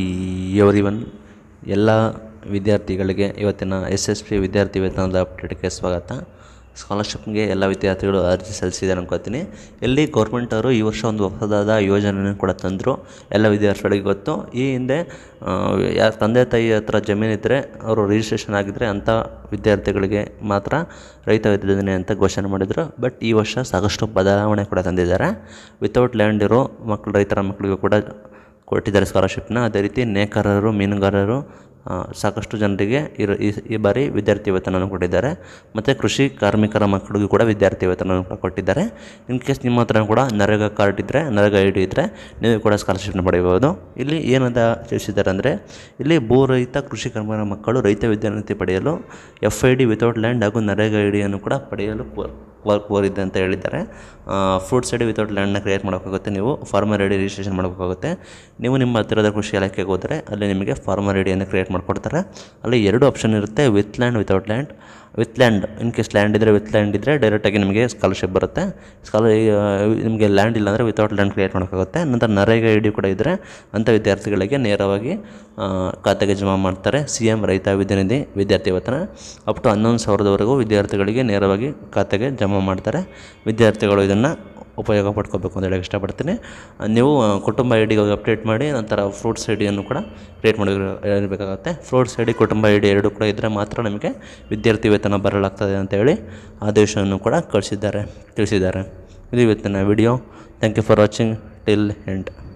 ಈ ಎವರಿವನ್ ಎಲ್ಲ ವಿದ್ಯಾರ್ಥಿಗಳಿಗೆ ಇವತ್ತಿನ ಎಸ್ ಎಸ್ ಪಿ ವಿದ್ಯಾರ್ಥಿ ವೇತನದ ಅಪ್ಡೇಟ್ಗೆ ಸ್ವಾಗತ ಸ್ಕಾಲರ್ಶಿಪ್ಗೆ ಎಲ್ಲ ವಿದ್ಯಾರ್ಥಿಗಳು ಅರ್ಜಿ ಸಲ್ಲಿಸಿದ್ದಾರೆ ಅನ್ಕೋತೀನಿ ಇಲ್ಲಿ ಅವರು ಈ ವರ್ಷ ಒಂದು ಹೊಸದಾದ ಯೋಜನೆಯನ್ನು ಕೂಡ ತಂದರು ಎಲ್ಲ ವಿದ್ಯಾರ್ಥಿಗಳಿಗೆ ಗೊತ್ತು ಈ ಹಿಂದೆ ಯಾರ ತಂದೆ ತಾಯಿ ಹತ್ರ ಜಮೀನು ಇದ್ದರೆ ಅವರು ರಿಜಿಸ್ಟ್ರೇಷನ್ ಆಗಿದ್ದರೆ ಅಂಥ ವಿದ್ಯಾರ್ಥಿಗಳಿಗೆ ಮಾತ್ರ ರೈತ ವಿದ್ಯಾರ್ಥಿನಿ ಅಂತ ಘೋಷಣೆ ಮಾಡಿದರು ಬಟ್ ಈ ವರ್ಷ ಸಾಕಷ್ಟು ಬದಲಾವಣೆ ಕೂಡ ತಂದಿದ್ದಾರೆ ವಿತೌಟ್ ಲ್ಯಾಂಡ್ ಇರೋ ಮಕ್ಕಳು ರೈತರ ಮಕ್ಕಳಿಗೂ ಕೂಡ ಕೊಟ್ಟಿದ್ದಾರೆ ಸ್ಕಾಲರ್ಶಿಪ್ನ ಅದೇ ರೀತಿ ನೇಕಾರರು ಮೀನುಗಾರರು ಸಾಕಷ್ಟು ಜನರಿಗೆ ಇರೋ ಈ ಬಾರಿ ವಿದ್ಯಾರ್ಥಿ ವೇತನವನ್ನು ಕೊಟ್ಟಿದ್ದಾರೆ ಮತ್ತು ಕೃಷಿ ಕಾರ್ಮಿಕರ ಮಕ್ಕಳಿಗೂ ಕೂಡ ವಿದ್ಯಾರ್ಥಿ ವೇತನವನ್ನು ಕೊಟ್ಟಿದ್ದಾರೆ ಇನ್ ಕೇಸ್ ನಿಮ್ಮ ಹತ್ರ ಕೂಡ ನರೇಗಾ ಕಾರ್ಡ್ ಇದ್ದರೆ ನರೇಗಾ ಐ ಡಿ ಇದ್ದರೆ ನೀವು ಕೂಡ ಸ್ಕಾಲರ್ಶಿಪ್ನ ಪಡೆಯಬಹುದು ಇಲ್ಲಿ ಏನಂತ ತಿಳಿಸಿದ್ದಾರೆ ಅಂದರೆ ಇಲ್ಲಿ ಭೂರಹಿತ ಕೃಷಿ ಕಾರ್ಮಿಕರ ಮಕ್ಕಳು ರೈತ ವಿದ್ಯಾರ್ಥಿ ಪಡೆಯಲು F I D without land ಹಾಗೂ ನರೇಗಾ ಐ ಡಿಯನ್ನು ಕೂಡ ಪಡೆಯಲು ವರ್ಕ್ ಓರ್ ಇದೆ ಅಂತ ಹೇಳಿದ್ದಾರೆ ಫ್ರೂಟ್ಸ್ ಸೈಡ್ ವಿತೌಟ್ ಲ್ಯಾಂಡ್ನ ಕ್ರಿಯೇಟ್ ಮಾಡೋಕ್ಕಾಗುತ್ತೆ ನೀವು ಫಾರ್ಮರ್ ಐಡಿ ರಿಜಿಸ್ಟ್ರೇಷನ್ ಮಾಡೋಕ್ಕಾಗುತ್ತೆ ನೀವು ನಿಮ್ಮ ಹತ್ತಿರದ ಕೃಷಿ ಇಲಾಖೆಗೆ ಹೋದರೆ ಅಲ್ಲಿ ನಿಮಗೆ ಫಾರ್ಮರ್ ರೆಡಿಯನ್ನು ಕ್ರಿಯೇಟ್ ಮಾಡಿಕೊಡ್ತಾರೆ ಅಲ್ಲಿ ಎರಡು ಆಪ್ಷನ್ ಇರುತ್ತೆ with land without land with land in case land ಇದ್ದರೆ ವಿತ್ ಲ್ಯಾಂಡ್ ಇದ್ದರೆ ಡೈರೆಕ್ಟಾಗಿ ನಿಮಗೆ ಸ್ಕಾಲರ್ಶಿಪ್ ಬರುತ್ತೆ ಸ್ಕಾಲರ್ ನಿಮಗೆ ಲ್ಯಾಂಡ್ ಇಲ್ಲಾಂದರೆ ಅಂದರೆ ವಿತೌಟ್ ಲ್ಯಾಂಡ್ ಕ್ರಿಯೇಟ್ ಮಾಡೋಕ್ಕಾಗುತ್ತೆ ನಂತರ ನರೇಗಾ ಐ ಡಿ ಕೂಡ ಇದ್ದರೆ ಅಂಥ ವಿದ್ಯಾರ್ಥಿಗಳಿಗೆ ನೇರವಾಗಿ ಖಾತೆಗೆ ಜಮಾ ಮಾಡ್ತಾರೆ ಸಿ ಎಮ್ ರೈತ ವಿದ್ಯಾನಿಧಿ ವಿದ್ಯಾರ್ಥಿ ವೇತನ ಅಪ್ ಟು ಹನ್ನೊಂದು ಸಾವಿರದವರೆಗೂ ವಿದ್ಯಾರ್ಥಿಗಳಿಗೆ ನೇರವಾಗಿ ಖಾತೆಗೆ ಜಮಾ ಮಾಡ್ತಾರೆ ವಿದ್ಯಾರ್ಥಿಗಳು ಇದನ್ನು ಉಪಯೋಗ ಪಡ್ಕೋಬೇಕು ಅಂತ ಹೇಳಕ್ಕೆ ಇಷ್ಟಪಡ್ತೀನಿ ನೀವು ಕುಟುಂಬ ಐ ಡಿಗೆ ಅಪ್ಡೇಟ್ ಮಾಡಿ ನಂತರ ಫ್ರೂಟ್ಸ್ ಐ ಡಿಯನ್ನು ಕೂಡ ಕ್ರಿಯೇಟ್ ಮಾಡಿ ಇರಬೇಕಾಗುತ್ತೆ ಫ್ರೂಟ್ಸ್ ಐ ಡಿ ಕುಟುಂಬ ಐ ಡಿ ಎರಡೂ ಕೂಡ ಇದ್ದರೆ ಮಾತ್ರ ನಮಗೆ ವಿದ್ಯಾರ್ಥಿ ವೇತನ ಬರಲಾಗ್ತದೆ ಅಂತೇಳಿ ಆದೇಶವನ್ನು ಕೂಡ ಕಳಿಸಿದ್ದಾರೆ ತಿಳಿಸಿದ್ದಾರೆ ಇದು ಇವತ್ತಿನ video thank you for watching till end